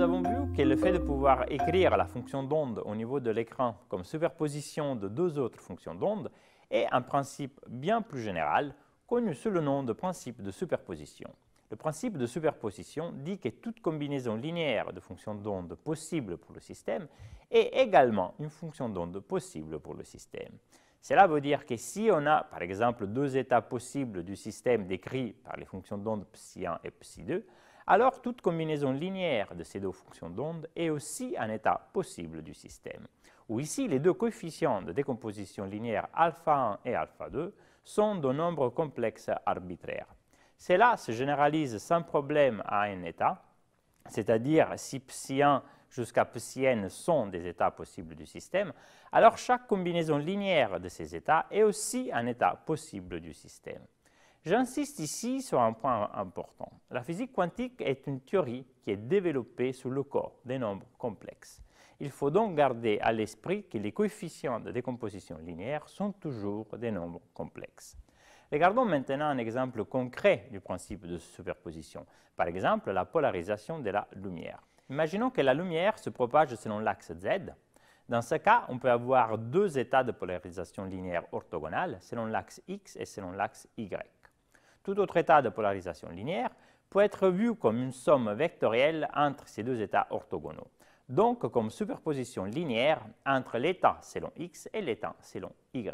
nous avons vu que le fait de pouvoir écrire la fonction d'onde au niveau de l'écran comme superposition de deux autres fonctions d'onde est un principe bien plus général, connu sous le nom de principe de superposition. Le principe de superposition dit que toute combinaison linéaire de fonctions d'onde possible pour le système est également une fonction d'onde possible pour le système. Cela veut dire que si on a, par exemple, deux états possibles du système décrits par les fonctions d'onde psi 1 et psi 2, alors toute combinaison linéaire de ces deux fonctions d'onde est aussi un état possible du système, Ou ici les deux coefficients de décomposition linéaire alpha 1 et alpha 2 sont de nombres complexes arbitraires. Cela se généralise sans problème à un état, c'est-à-dire si psi 1 jusqu'à psi n sont des états possibles du système, alors chaque combinaison linéaire de ces états est aussi un état possible du système. J'insiste ici sur un point important. La physique quantique est une théorie qui est développée sous le corps des nombres complexes. Il faut donc garder à l'esprit que les coefficients de décomposition linéaire sont toujours des nombres complexes. Regardons maintenant un exemple concret du principe de superposition, par exemple la polarisation de la lumière. Imaginons que la lumière se propage selon l'axe Z. Dans ce cas, on peut avoir deux états de polarisation linéaire orthogonale selon l'axe X et selon l'axe Y. Tout autre état de polarisation linéaire peut être vu comme une somme vectorielle entre ces deux états orthogonaux, donc comme superposition linéaire entre l'état selon x et l'état selon y.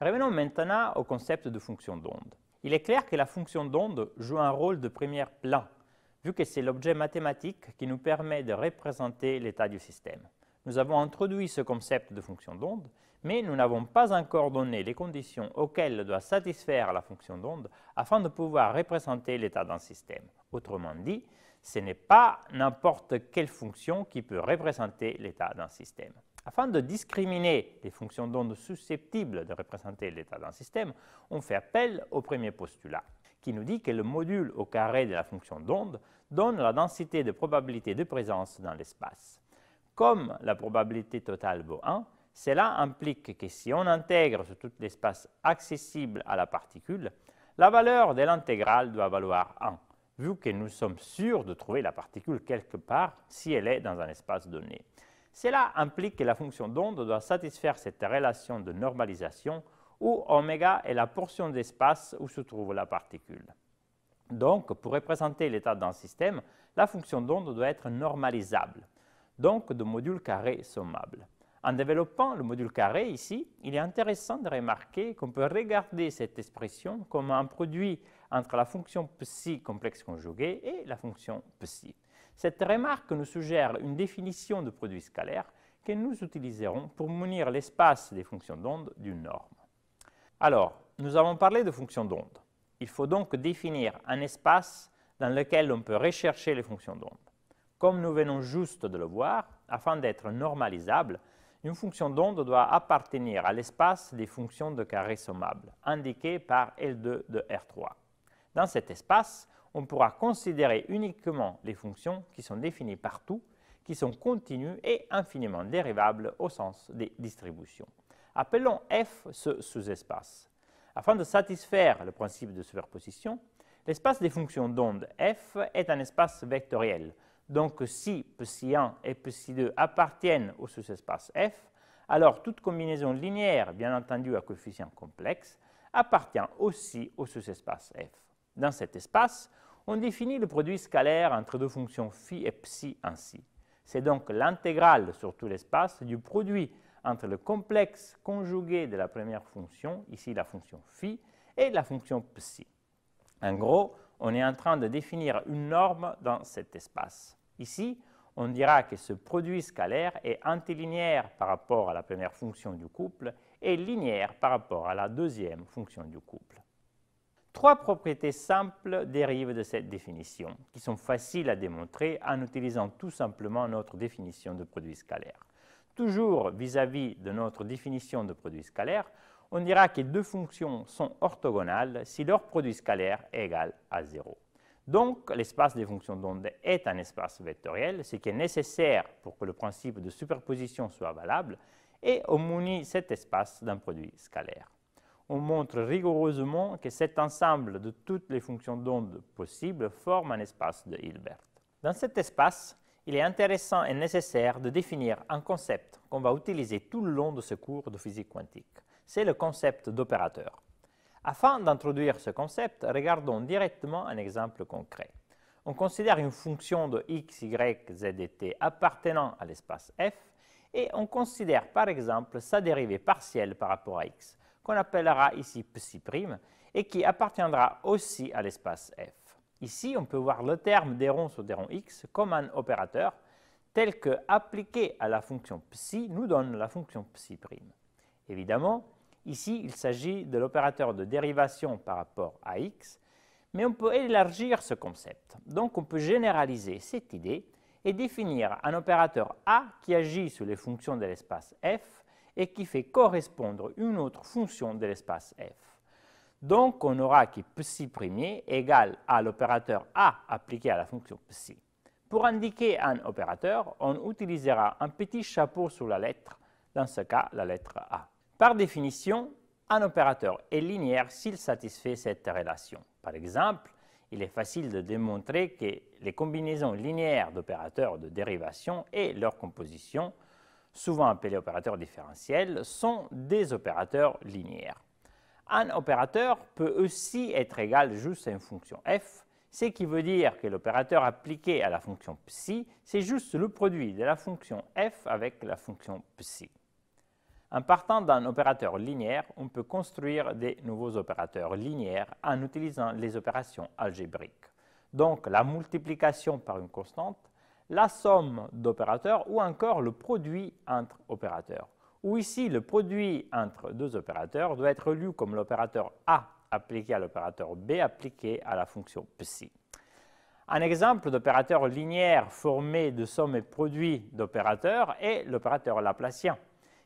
Revenons maintenant au concept de fonction d'onde. Il est clair que la fonction d'onde joue un rôle de premier plan, vu que c'est l'objet mathématique qui nous permet de représenter l'état du système. Nous avons introduit ce concept de fonction d'onde, mais nous n'avons pas encore donné les conditions auxquelles doit satisfaire la fonction d'onde afin de pouvoir représenter l'état d'un système. Autrement dit, ce n'est pas n'importe quelle fonction qui peut représenter l'état d'un système. Afin de discriminer les fonctions d'onde susceptibles de représenter l'état d'un système, on fait appel au premier postulat, qui nous dit que le module au carré de la fonction d'onde donne la densité de probabilité de présence dans l'espace comme la probabilité totale vaut 1, cela implique que si on intègre sur tout l'espace accessible à la particule, la valeur de l'intégrale doit valoir 1, vu que nous sommes sûrs de trouver la particule quelque part si elle est dans un espace donné. Cela implique que la fonction d'onde doit satisfaire cette relation de normalisation où oméga est la portion d'espace où se trouve la particule. Donc, pour représenter l'état d'un système, la fonction d'onde doit être normalisable donc de modules carrés sommables. En développant le module carré ici, il est intéressant de remarquer qu'on peut regarder cette expression comme un produit entre la fonction psi complexe conjuguée et la fonction psi. Cette remarque nous suggère une définition de produit scalaire que nous utiliserons pour munir l'espace des fonctions d'onde d'une norme. Alors, nous avons parlé de fonctions d'onde. Il faut donc définir un espace dans lequel on peut rechercher les fonctions d'onde. Comme nous venons juste de le voir, afin d'être normalisable, une fonction d'onde doit appartenir à l'espace des fonctions de carré sommable, indiqué par L2 de R3. Dans cet espace, on pourra considérer uniquement les fonctions qui sont définies partout, qui sont continues et infiniment dérivables au sens des distributions. Appelons F ce sous-espace. Afin de satisfaire le principe de superposition, l'espace des fonctions d'onde F est un espace vectoriel, donc si psi1 et psi2 appartiennent au sous-espace F, alors toute combinaison linéaire, bien entendu à coefficient complexe, appartient aussi au sous-espace F. Dans cet espace, on définit le produit scalaire entre deux fonctions phi et psi ainsi. C'est donc l'intégrale sur tout l'espace du produit entre le complexe conjugué de la première fonction, ici la fonction phi, et la fonction psi. En gros, on est en train de définir une norme dans cet espace. Ici, on dira que ce produit scalaire est antilinéaire par rapport à la première fonction du couple et linéaire par rapport à la deuxième fonction du couple. Trois propriétés simples dérivent de cette définition, qui sont faciles à démontrer en utilisant tout simplement notre définition de produit scalaire. Toujours vis-à-vis de notre définition de produit scalaire, on dira que deux fonctions sont orthogonales si leur produit scalaire est égal à 0. Donc, l'espace des fonctions d'onde est un espace vectoriel, ce qui est nécessaire pour que le principe de superposition soit valable, et on munit cet espace d'un produit scalaire. On montre rigoureusement que cet ensemble de toutes les fonctions d'onde possibles forme un espace de Hilbert. Dans cet espace, il est intéressant et nécessaire de définir un concept qu'on va utiliser tout le long de ce cours de physique quantique. C'est le concept d'opérateur. Afin d'introduire ce concept, regardons directement un exemple concret. On considère une fonction de x, y, z et t appartenant à l'espace f et on considère par exemple sa dérivée partielle par rapport à x, qu'on appellera ici psi' et qui appartiendra aussi à l'espace f. Ici, on peut voir le terme ronds sur ronds x comme un opérateur tel que appliqué à la fonction psi nous donne la fonction psi'. Évidemment, Ici, il s'agit de l'opérateur de dérivation par rapport à x, mais on peut élargir ce concept. Donc on peut généraliser cette idée et définir un opérateur A qui agit sur les fonctions de l'espace f et qui fait correspondre une autre fonction de l'espace f. Donc on aura que psi premier égale à l'opérateur A appliqué à la fonction psi. Pour indiquer un opérateur, on utilisera un petit chapeau sur la lettre, dans ce cas la lettre A. Par définition, un opérateur est linéaire s'il satisfait cette relation. Par exemple, il est facile de démontrer que les combinaisons linéaires d'opérateurs de dérivation et leur composition, souvent appelés opérateurs différentiels, sont des opérateurs linéaires. Un opérateur peut aussi être égal juste à une fonction f, ce qui veut dire que l'opérateur appliqué à la fonction psi, c'est juste le produit de la fonction f avec la fonction psi. En partant d'un opérateur linéaire, on peut construire des nouveaux opérateurs linéaires en utilisant les opérations algébriques. Donc la multiplication par une constante, la somme d'opérateurs ou encore le produit entre opérateurs. Ou ici, le produit entre deux opérateurs doit être lu comme l'opérateur A appliqué à l'opérateur B appliqué à la fonction psi. Un exemple d'opérateur linéaire formé de somme et produit d'opérateurs est l'opérateur laplacien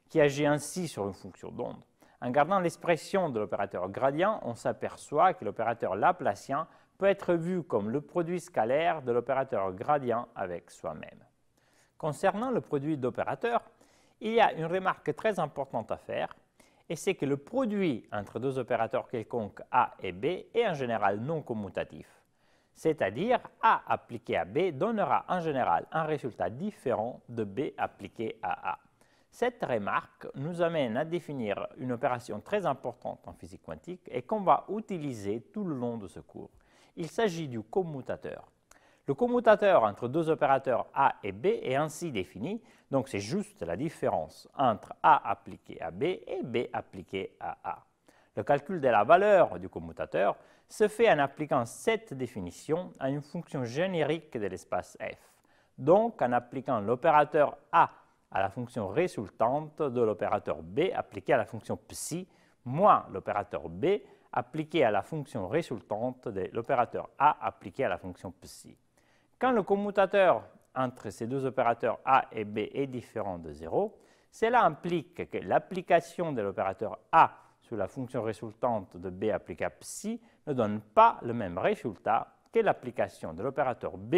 qui agit ainsi sur une fonction d'onde. En gardant l'expression de l'opérateur gradient, on s'aperçoit que l'opérateur laplacien peut être vu comme le produit scalaire de l'opérateur gradient avec soi-même. Concernant le produit d'opérateurs, il y a une remarque très importante à faire, et c'est que le produit entre deux opérateurs quelconques A et B est en général non commutatif. C'est-à-dire A appliqué à B donnera en général un résultat différent de B appliqué à A. Cette remarque nous amène à définir une opération très importante en physique quantique et qu'on va utiliser tout le long de ce cours. Il s'agit du commutateur. Le commutateur entre deux opérateurs A et B est ainsi défini, donc c'est juste la différence entre A appliqué à B et B appliqué à A. Le calcul de la valeur du commutateur se fait en appliquant cette définition à une fonction générique de l'espace F, donc en appliquant l'opérateur A à la fonction résultante de l'opérateur B appliqué à la fonction psi moins l'opérateur B appliqué à la fonction résultante de l'opérateur A appliqué à la fonction psi. Quand le commutateur entre ces deux opérateurs A et B est différent de 0, cela implique que l'application de l'opérateur A sur la fonction résultante de B appliquée à psi ne donne pas le même résultat que l'application de l'opérateur B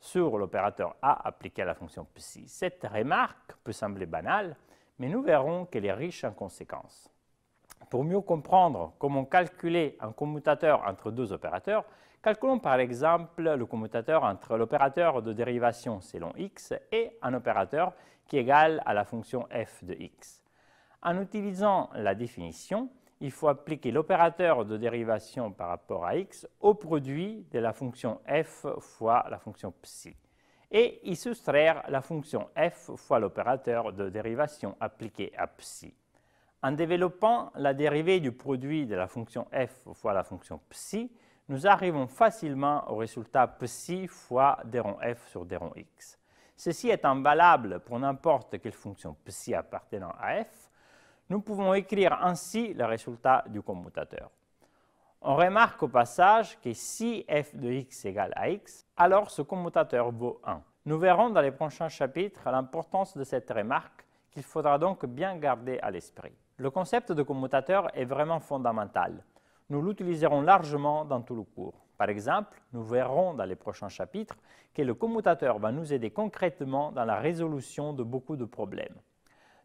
sur l'opérateur A appliqué à la fonction psi. Cette remarque peut sembler banale, mais nous verrons qu'elle est riche en conséquences. Pour mieux comprendre comment calculer un commutateur entre deux opérateurs, calculons par exemple le commutateur entre l'opérateur de dérivation selon x et un opérateur qui est égal à la fonction f de x. En utilisant la définition, il faut appliquer l'opérateur de dérivation par rapport à x au produit de la fonction f fois la fonction psi et y soustraire la fonction f fois l'opérateur de dérivation appliqué à psi. En développant la dérivée du produit de la fonction f fois la fonction psi, nous arrivons facilement au résultat psi fois ronds f sur rond x. Ceci est valable pour n'importe quelle fonction psi appartenant à f, nous pouvons écrire ainsi le résultat du commutateur. On remarque au passage que si f de x égale à x, alors ce commutateur vaut 1. Nous verrons dans les prochains chapitres l'importance de cette remarque qu'il faudra donc bien garder à l'esprit. Le concept de commutateur est vraiment fondamental. Nous l'utiliserons largement dans tout le cours. Par exemple, nous verrons dans les prochains chapitres que le commutateur va nous aider concrètement dans la résolution de beaucoup de problèmes.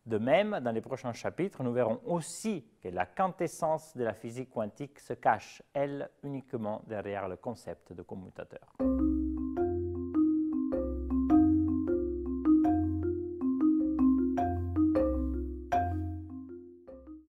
De même, dans les prochains chapitres, nous verrons aussi que la quintessence de la physique quantique se cache, elle, uniquement derrière le concept de commutateur.